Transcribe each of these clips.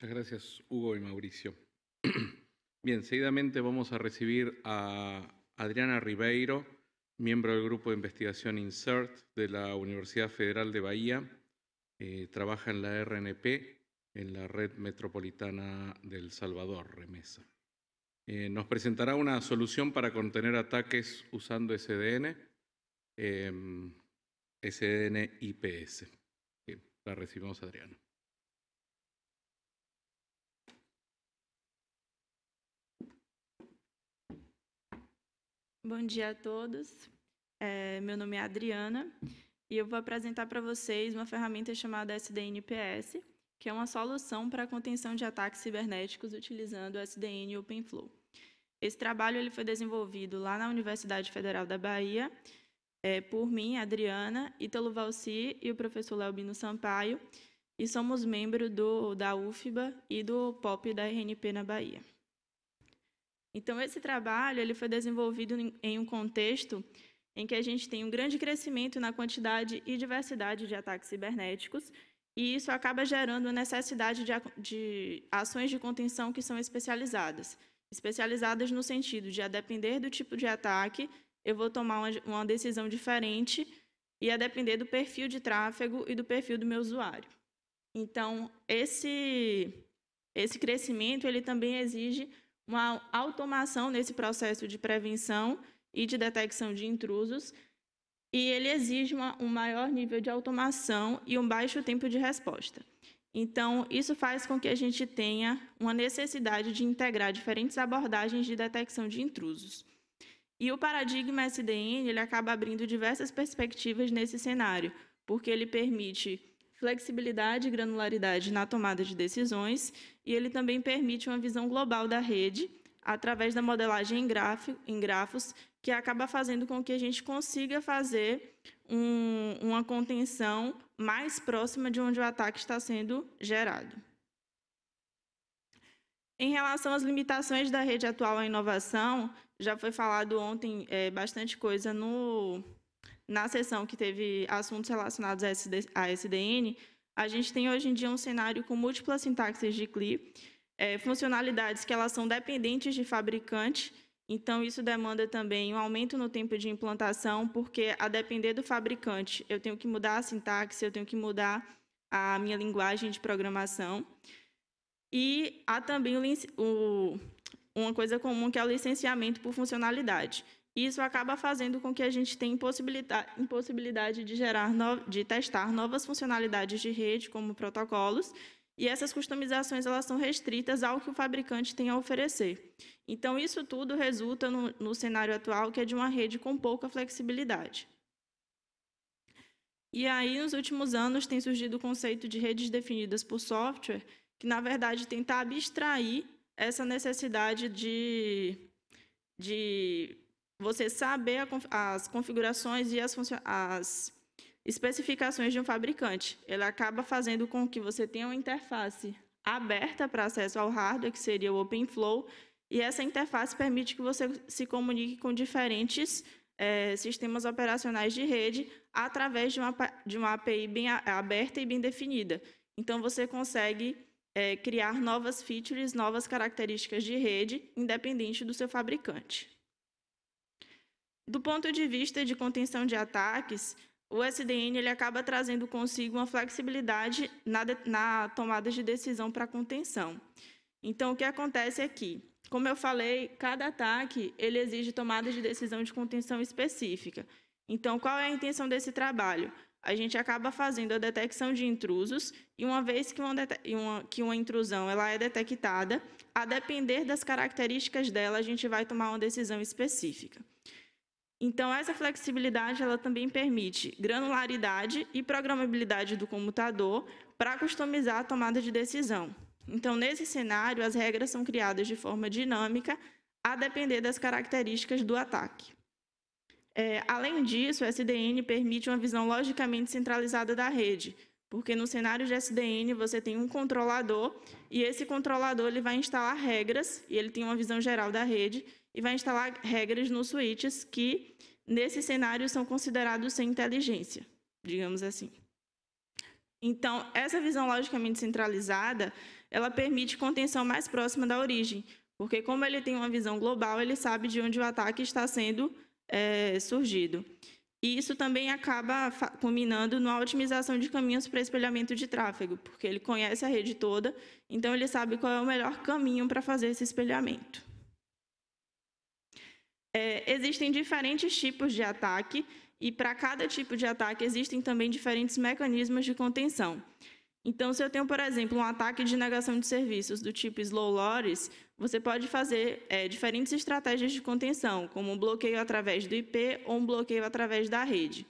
Muchas gracias, Hugo y Mauricio. Bien, seguidamente vamos a recibir a Adriana Ribeiro, miembro del grupo de investigación INSERT de la Universidad Federal de Bahía. Eh, trabaja en la RNP, en la Red Metropolitana del Salvador, Remesa. Eh, nos presentará una solución para contener ataques usando SDN, em, SDN IPS. la recibimos, Adriana. Bom dia a todos. É, meu nome é Adriana e eu vou apresentar para vocês uma ferramenta chamada SDNPS, que é uma solução para contenção de ataques cibernéticos utilizando o SDN OpenFlow. Esse trabalho ele foi desenvolvido lá na Universidade Federal da Bahia, é, por mim, Adriana, Ítalo Valci e o professor Leobino Sampaio, e somos membro do, da UFBA e do POP da RNP na Bahia. Então, esse trabalho ele foi desenvolvido em um contexto em que a gente tem um grande crescimento na quantidade e diversidade de ataques cibernéticos, e isso acaba gerando a necessidade de, de ações de contenção que são especializadas. Especializadas no sentido de, a depender do tipo de ataque, eu vou tomar uma, uma decisão diferente e a depender do perfil de tráfego e do perfil do meu usuário. Então, esse, esse crescimento ele também exige uma automação nesse processo de prevenção e de detecção de intrusos, e ele exige uma, um maior nível de automação e um baixo tempo de resposta. Então, isso faz com que a gente tenha uma necessidade de integrar diferentes abordagens de detecção de intrusos. E o paradigma SDN ele acaba abrindo diversas perspectivas nesse cenário, porque ele permite flexibilidade e granularidade na tomada de decisões, e ele também permite uma visão global da rede através da modelagem em, grafo, em grafos, que acaba fazendo com que a gente consiga fazer um, uma contenção mais próxima de onde o ataque está sendo gerado. Em relação às limitações da rede atual à inovação, já foi falado ontem é, bastante coisa no, na sessão que teve assuntos relacionados a, SD, a SDN, a gente tem hoje em dia um cenário com múltiplas sintaxes de CLI, é, funcionalidades que elas são dependentes de fabricante, então isso demanda também um aumento no tempo de implantação, porque a depender do fabricante, eu tenho que mudar a sintaxe, eu tenho que mudar a minha linguagem de programação. E há também o, uma coisa comum que é o licenciamento por funcionalidade. Isso acaba fazendo com que a gente tenha impossibilidade, impossibilidade de gerar, no, de testar novas funcionalidades de rede, como protocolos, e essas customizações elas são restritas ao que o fabricante tem a oferecer. Então, isso tudo resulta no, no cenário atual, que é de uma rede com pouca flexibilidade. E aí, nos últimos anos, tem surgido o conceito de redes definidas por software, que, na verdade, tenta abstrair essa necessidade de, de você saber a, as configurações e as, as especificações de um fabricante. Ele acaba fazendo com que você tenha uma interface aberta para acesso ao hardware, que seria o OpenFlow, e essa interface permite que você se comunique com diferentes é, sistemas operacionais de rede através de uma, de uma API bem aberta e bem definida. Então, você consegue é, criar novas features, novas características de rede, independente do seu fabricante. Do ponto de vista de contenção de ataques, o SDN ele acaba trazendo consigo uma flexibilidade na, de, na tomada de decisão para contenção. Então, o que acontece aqui? como eu falei, cada ataque ele exige tomada de decisão de contenção específica. Então, qual é a intenção desse trabalho? A gente acaba fazendo a detecção de intrusos e uma vez que uma, uma, que uma intrusão ela é detectada, a depender das características dela, a gente vai tomar uma decisão específica. Então, essa flexibilidade ela também permite granularidade e programabilidade do computador para customizar a tomada de decisão. Então, nesse cenário, as regras são criadas de forma dinâmica, a depender das características do ataque. É, além disso, o SDN permite uma visão logicamente centralizada da rede, porque no cenário de SDN você tem um controlador e esse controlador ele vai instalar regras e ele tem uma visão geral da rede e vai instalar regras nos switches que, nesse cenário, são considerados sem inteligência, digamos assim. Então, essa visão logicamente centralizada, ela permite contenção mais próxima da origem, porque como ele tem uma visão global, ele sabe de onde o ataque está sendo é, surgido. E isso também acaba culminando na otimização de caminhos para espelhamento de tráfego, porque ele conhece a rede toda, então ele sabe qual é o melhor caminho para fazer esse espelhamento. É, existem diferentes tipos de ataque e para cada tipo de ataque existem também diferentes mecanismos de contenção. Então, se eu tenho, por exemplo, um ataque de negação de serviços do tipo slow lores, você pode fazer é, diferentes estratégias de contenção, como um bloqueio através do IP ou um bloqueio através da rede.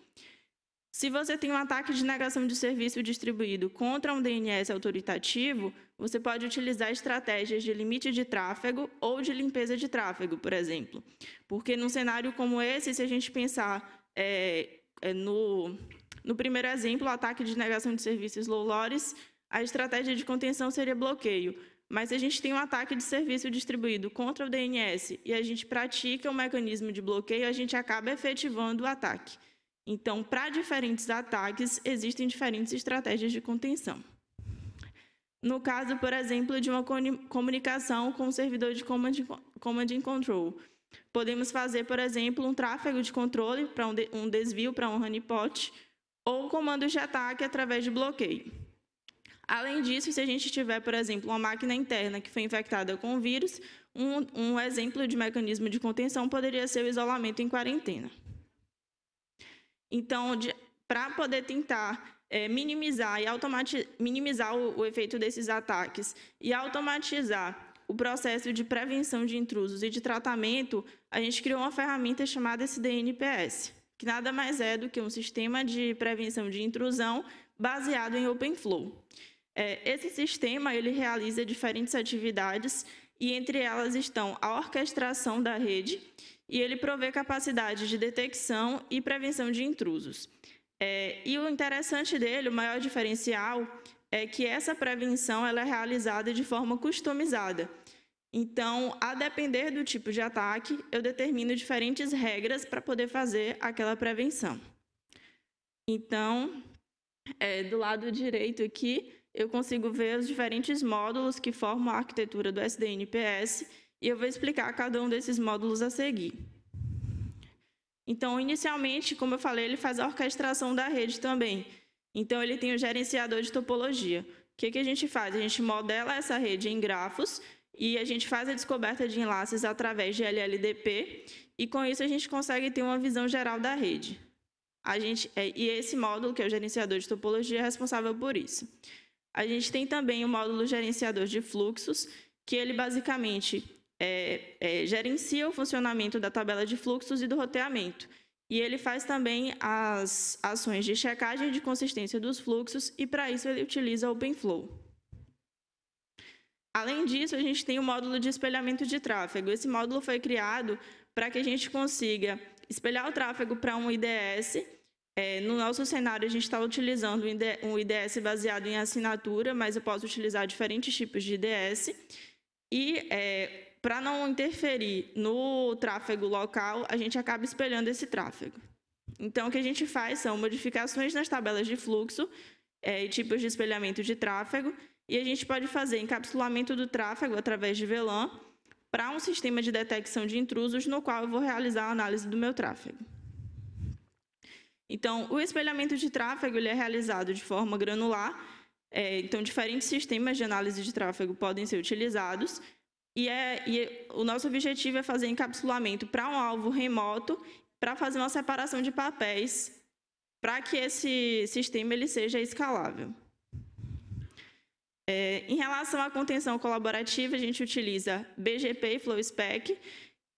Se você tem um ataque de negação de serviço distribuído contra um DNS autoritativo, você pode utilizar estratégias de limite de tráfego ou de limpeza de tráfego, por exemplo. Porque num cenário como esse, se a gente pensar é, é no, no primeiro exemplo, o ataque de negação de serviços low lores, a estratégia de contenção seria bloqueio. Mas se a gente tem um ataque de serviço distribuído contra o DNS e a gente pratica o um mecanismo de bloqueio, a gente acaba efetivando o ataque. Então, para diferentes ataques, existem diferentes estratégias de contenção. No caso, por exemplo, de uma comunicação com o servidor de command, command and control, podemos fazer, por exemplo, um tráfego de controle para um, de, um desvio para um honeypot ou comandos de ataque através de bloqueio. Além disso, se a gente tiver, por exemplo, uma máquina interna que foi infectada com o vírus, um, um exemplo de mecanismo de contenção poderia ser o isolamento em quarentena. Então, para poder tentar é, minimizar e minimizar o, o efeito desses ataques e automatizar o processo de prevenção de intrusos e de tratamento, a gente criou uma ferramenta chamada SDNPS, que nada mais é do que um sistema de prevenção de intrusão baseado em OpenFlow. É, esse sistema ele realiza diferentes atividades e entre elas estão a orquestração da rede e ele provê capacidade de detecção e prevenção de intrusos. É, e o interessante dele, o maior diferencial, é que essa prevenção ela é realizada de forma customizada. Então, a depender do tipo de ataque, eu determino diferentes regras para poder fazer aquela prevenção. Então, é, do lado direito aqui, eu consigo ver os diferentes módulos que formam a arquitetura do SDNPS e eu vou explicar cada um desses módulos a seguir. Então, inicialmente, como eu falei, ele faz a orquestração da rede também. Então, ele tem o gerenciador de topologia. O que, que a gente faz? A gente modela essa rede em grafos e a gente faz a descoberta de enlaces através de LLDP e com isso a gente consegue ter uma visão geral da rede. A gente, é, e esse módulo, que é o gerenciador de topologia, é responsável por isso. A gente tem também o módulo gerenciador de fluxos, que ele basicamente é, é, gerencia o funcionamento da tabela de fluxos e do roteamento. E ele faz também as ações de checagem de consistência dos fluxos e, para isso, ele utiliza OpenFlow. Além disso, a gente tem o módulo de espelhamento de tráfego. Esse módulo foi criado para que a gente consiga espelhar o tráfego para um IDS. É, no nosso cenário, a gente está utilizando um IDS baseado em assinatura, mas eu posso utilizar diferentes tipos de IDS. E é, para não interferir no tráfego local, a gente acaba espelhando esse tráfego. Então, o que a gente faz são modificações nas tabelas de fluxo é, e tipos de espelhamento de tráfego, e a gente pode fazer encapsulamento do tráfego através de VLAN para um sistema de detecção de intrusos no qual eu vou realizar a análise do meu tráfego. Então, o espelhamento de tráfego ele é realizado de forma granular, é, então diferentes sistemas de análise de tráfego podem ser utilizados, e, é, e é, o nosso objetivo é fazer encapsulamento para um alvo remoto, para fazer uma separação de papéis, para que esse sistema ele seja escalável. É, em relação à contenção colaborativa, a gente utiliza BGP e FlowSpec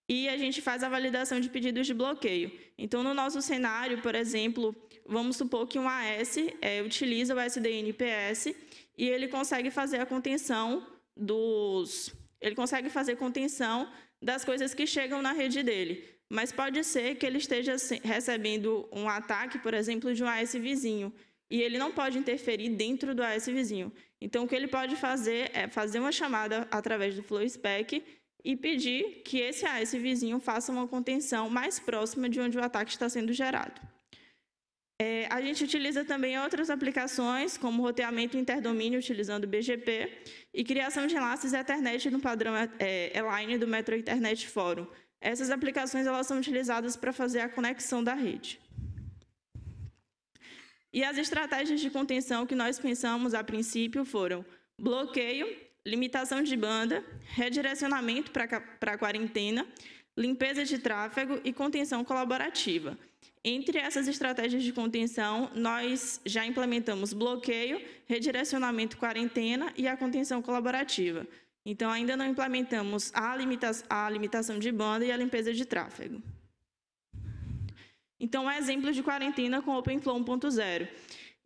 e a gente faz a validação de pedidos de bloqueio. Então, no nosso cenário, por exemplo, vamos supor que um AS é, utiliza o SDNPS e ele consegue fazer a contenção dos ele consegue fazer contenção das coisas que chegam na rede dele. Mas pode ser que ele esteja recebendo um ataque, por exemplo, de um AS vizinho. E ele não pode interferir dentro do AS vizinho. Então, o que ele pode fazer é fazer uma chamada através do FlowSpec e pedir que esse AS vizinho faça uma contenção mais próxima de onde o ataque está sendo gerado. É, a gente utiliza também outras aplicações, como roteamento interdomínio utilizando BGP e criação de enlaces Ethernet no padrão é, é, Align do Metro Internet Forum. Essas aplicações elas são utilizadas para fazer a conexão da rede. E as estratégias de contenção que nós pensamos a princípio foram bloqueio, limitação de banda, redirecionamento para a quarentena, limpeza de tráfego e contenção colaborativa. Entre essas estratégias de contenção, nós já implementamos bloqueio, redirecionamento quarentena e a contenção colaborativa. Então, ainda não implementamos a, limita a limitação de banda e a limpeza de tráfego. Então, um exemplo de quarentena com OpenFlow 1.0.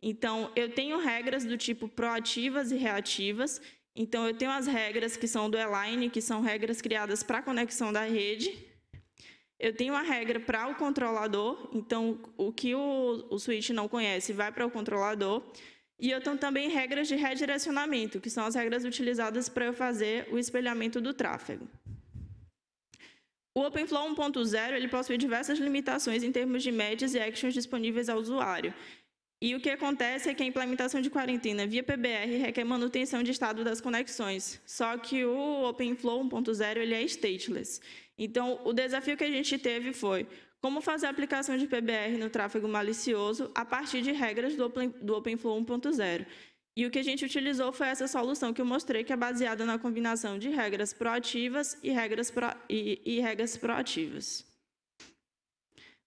Então, eu tenho regras do tipo proativas e reativas. Então, eu tenho as regras que são do Align, que são regras criadas para a conexão da rede, eu tenho uma regra para o controlador, então o que o, o switch não conhece vai para o controlador. E eu tenho também regras de redirecionamento, que são as regras utilizadas para eu fazer o espelhamento do tráfego. O OpenFlow 1.0 ele possui diversas limitações em termos de médias e actions disponíveis ao usuário. E o que acontece é que a implementação de quarentena via PBR requer manutenção de estado das conexões, só que o OpenFlow 1.0 ele é stateless. Então, o desafio que a gente teve foi como fazer a aplicação de PBR no tráfego malicioso a partir de regras do, Open, do OpenFlow 1.0. E o que a gente utilizou foi essa solução que eu mostrei, que é baseada na combinação de regras proativas e regras, pro, e, e regras proativas.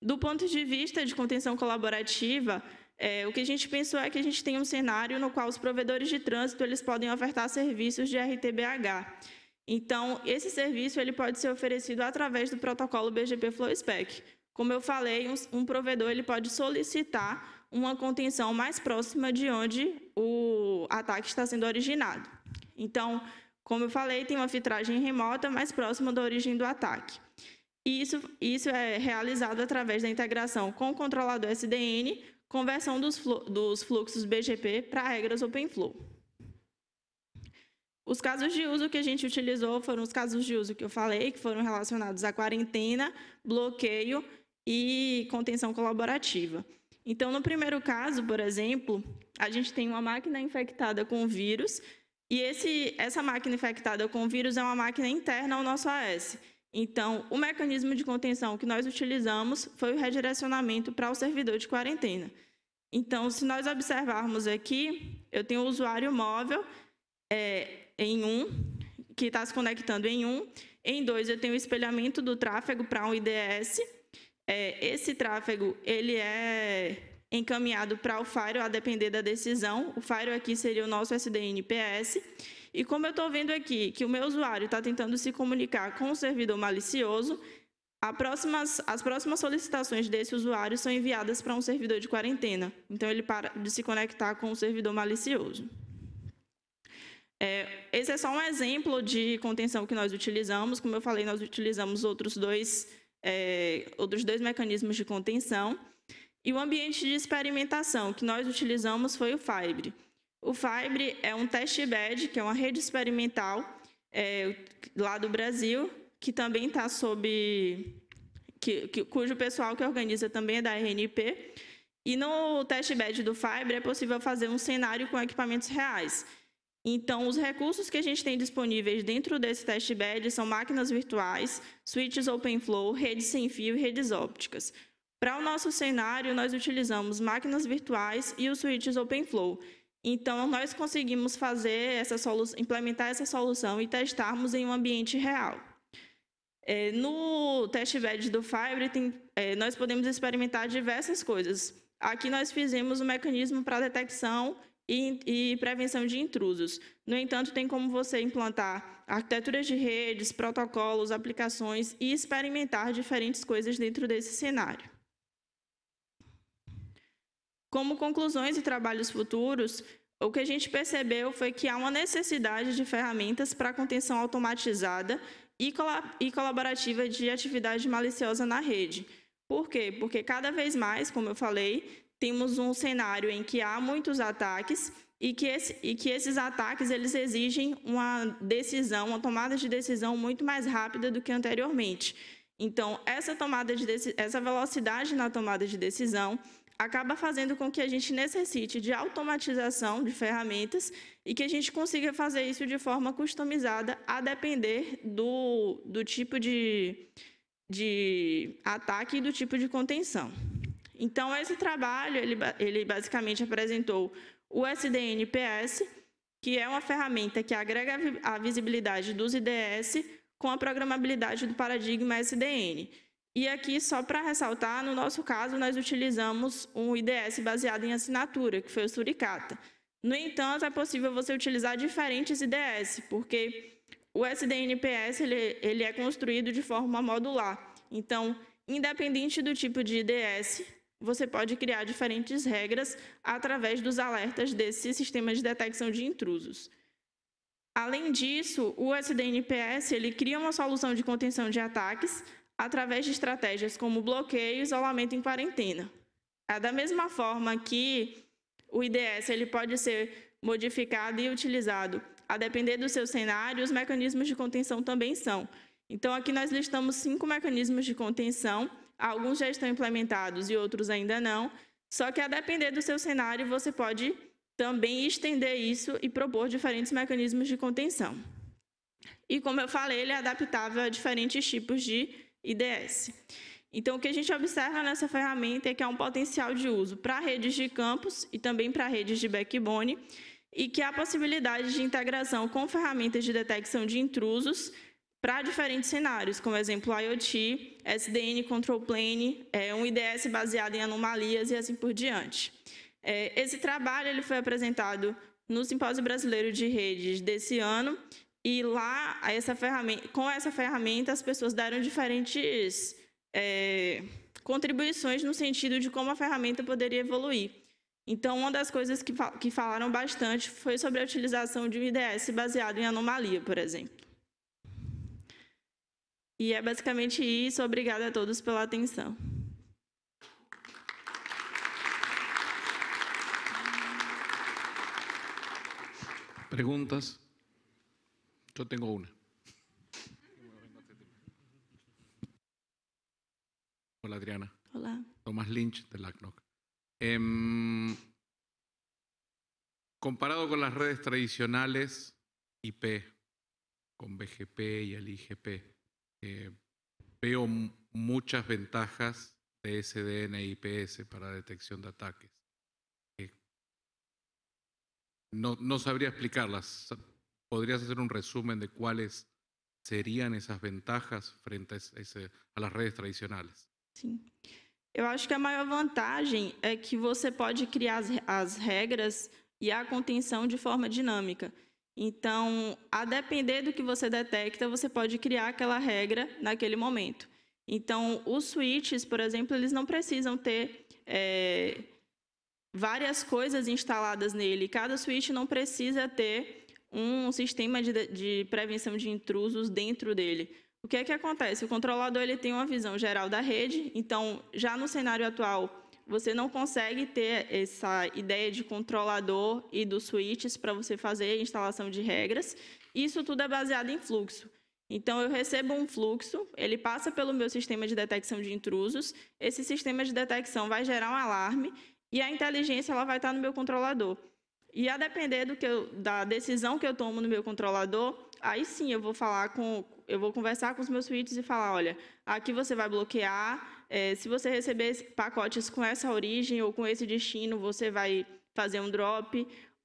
Do ponto de vista de contenção colaborativa, é, o que a gente pensou é que a gente tem um cenário no qual os provedores de trânsito eles podem ofertar serviços de RTBH. Então, esse serviço ele pode ser oferecido através do protocolo BGP FlowSpec. Como eu falei, um, um provedor ele pode solicitar uma contenção mais próxima de onde o ataque está sendo originado. Então, como eu falei, tem uma filtragem remota mais próxima da origem do ataque. E isso, isso é realizado através da integração com o controlador SDN, conversão dos, flu dos fluxos BGP para regras OpenFlow. Os casos de uso que a gente utilizou foram os casos de uso que eu falei, que foram relacionados à quarentena, bloqueio e contenção colaborativa. Então, no primeiro caso, por exemplo, a gente tem uma máquina infectada com vírus, e esse, essa máquina infectada com vírus é uma máquina interna ao nosso AS. Então, o mecanismo de contenção que nós utilizamos foi o redirecionamento para o servidor de quarentena. Então, se nós observarmos aqui, eu tenho o usuário móvel, é, em 1, um, que está se conectando em 1. Um. Em 2, eu tenho o espelhamento do tráfego para um IDS. É, esse tráfego ele é encaminhado para o FIRE, a depender da decisão. O FIRE aqui seria o nosso SDN PS. E como eu estou vendo aqui que o meu usuário está tentando se comunicar com o servidor malicioso, Próximas, as próximas solicitações desse usuário são enviadas para um servidor de quarentena. Então, ele para de se conectar com o servidor malicioso. É, esse é só um exemplo de contenção que nós utilizamos. Como eu falei, nós utilizamos outros dois, é, outros dois mecanismos de contenção. E o ambiente de experimentação que nós utilizamos foi o FIBRE. O FIBRE é um test bed, que é uma rede experimental é, lá do Brasil, que também está sob... Que, que, cujo pessoal que organiza também é da RNP. E no test bed do FIBRE é possível fazer um cenário com equipamentos reais. Então, os recursos que a gente tem disponíveis dentro desse testbed bed são máquinas virtuais, switches open flow, redes sem fio e redes ópticas. Para o nosso cenário, nós utilizamos máquinas virtuais e os switches open flow. Então, nós conseguimos fazer essa implementar essa solução e testarmos em um ambiente real. É, no testbed bed do Fibre, tem, é, nós podemos experimentar diversas coisas. Aqui nós fizemos um mecanismo para detecção e, e, prevenção de intrusos. No entanto, tem como você implantar arquiteturas de redes, protocolos, aplicações e experimentar diferentes coisas dentro desse cenário. Como conclusões e trabalhos futuros, o que a gente percebeu foi que há uma necessidade de ferramentas para contenção automatizada e, e colaborativa de atividade maliciosa na rede. Por quê? Porque cada vez mais, como eu falei, temos um cenário em que há muitos ataques e que, esse, e que esses ataques eles exigem uma decisão, uma tomada de decisão muito mais rápida do que anteriormente. Então, essa tomada de essa velocidade na tomada de decisão acaba fazendo com que a gente necessite de automatização de ferramentas e que a gente consiga fazer isso de forma customizada, a depender do, do tipo de, de ataque e do tipo de contenção. Então, esse trabalho, ele, ele basicamente apresentou o SDNPS, que é uma ferramenta que agrega a visibilidade dos IDS com a programabilidade do paradigma SDN. E aqui, só para ressaltar, no nosso caso, nós utilizamos um IDS baseado em assinatura, que foi o Suricata. No entanto, é possível você utilizar diferentes IDS, porque o SDNPS ele, ele é construído de forma modular. Então, independente do tipo de IDS, você pode criar diferentes regras através dos alertas desse sistema de detecção de intrusos. Além disso, o SDNPS ele cria uma solução de contenção de ataques através de estratégias como bloqueio, isolamento em quarentena. É da mesma forma que o IDS ele pode ser modificado e utilizado a depender do seu cenário, os mecanismos de contenção também são. Então, aqui nós listamos cinco mecanismos de contenção Alguns já estão implementados e outros ainda não. Só que a depender do seu cenário, você pode também estender isso e propor diferentes mecanismos de contenção. E como eu falei, ele é adaptável a diferentes tipos de IDS. Então, o que a gente observa nessa ferramenta é que há um potencial de uso para redes de campos e também para redes de backbone, e que há possibilidade de integração com ferramentas de detecção de intrusos para diferentes cenários, como exemplo IoT, SDN Control Plane, é, um IDS baseado em anomalias e assim por diante. É, esse trabalho ele foi apresentado no Simpósio Brasileiro de Redes desse ano e lá essa ferramenta, com essa ferramenta as pessoas deram diferentes é, contribuições no sentido de como a ferramenta poderia evoluir. Então, uma das coisas que, que falaram bastante foi sobre a utilização de um IDS baseado em anomalia, por exemplo. Y e es basicamente eso. Obrigada a todos por la atención. Preguntas. Yo tengo una. Hola Adriana. Hola. Tomás Lynch de la Eh, em, comparado con las redes tradicionales, IP, con BGP y el IGP, eh, veo muchas ventajas de SDN e IPS para detecção detección de ataques. Não, eh, no, no sabría explicarlas. ¿Podrías hacer un resumen de cuáles serían esas ventajas frente a, ese, a las redes tradicionales? Sí. Eu acho que a maior vantagem é que você pode criar as regras e a contenção de forma dinâmica. Então, a depender do que você detecta, você pode criar aquela regra naquele momento. Então, os switches, por exemplo, eles não precisam ter é, várias coisas instaladas nele. Cada switch não precisa ter um sistema de, de prevenção de intrusos dentro dele. O que é que acontece? O controlador ele tem uma visão geral da rede, então já no cenário atual você não consegue ter essa ideia de controlador e dos switches para você fazer a instalação de regras. Isso tudo é baseado em fluxo. Então, eu recebo um fluxo, ele passa pelo meu sistema de detecção de intrusos, esse sistema de detecção vai gerar um alarme e a inteligência ela vai estar no meu controlador. E a depender do que eu, da decisão que eu tomo no meu controlador, aí sim eu vou falar com, eu vou conversar com os meus switches e falar, olha, aqui você vai bloquear, é, se você receber pacotes com essa origem ou com esse destino, você vai fazer um drop.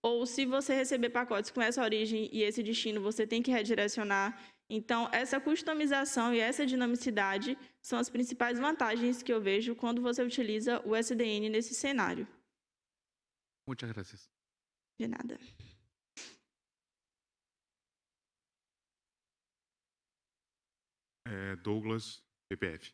Ou se você receber pacotes com essa origem e esse destino, você tem que redirecionar. Então, essa customização e essa dinamicidade são as principais vantagens que eu vejo quando você utiliza o SDN nesse cenário. Muito gracias. De nada. É Douglas, PPF.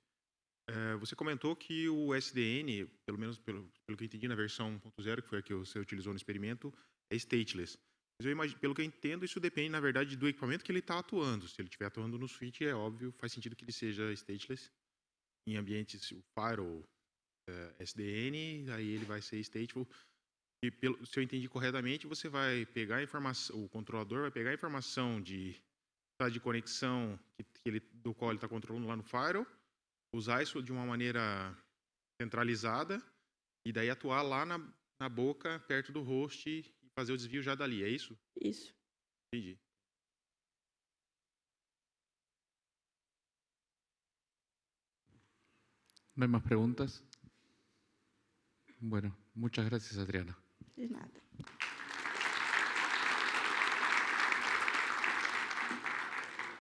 É, você comentou que o SDN, pelo menos pelo, pelo que eu entendi na versão 1.0, que foi a que você utilizou no experimento, é stateless. Mas eu imagino, pelo que eu entendo, isso depende, na verdade, do equipamento que ele está atuando. Se ele estiver atuando no switch, é óbvio, faz sentido que ele seja stateless. Em ambientes, o firewall, é, eh, SDN, aí ele vai ser stateful. E pelo, se eu entendi corretamente, você vai pegar a informação, o controlador vai pegar a informação de tá, de conexão que, que ele, do qual ele está controlando lá no firewall usar isso de uma maneira centralizada e daí atuar lá na, na boca, perto do host e fazer o desvio já dali, é isso? Isso. Entendi. ¿No hay más preguntas? Bueno, muchas gracias, Adriana. De nada.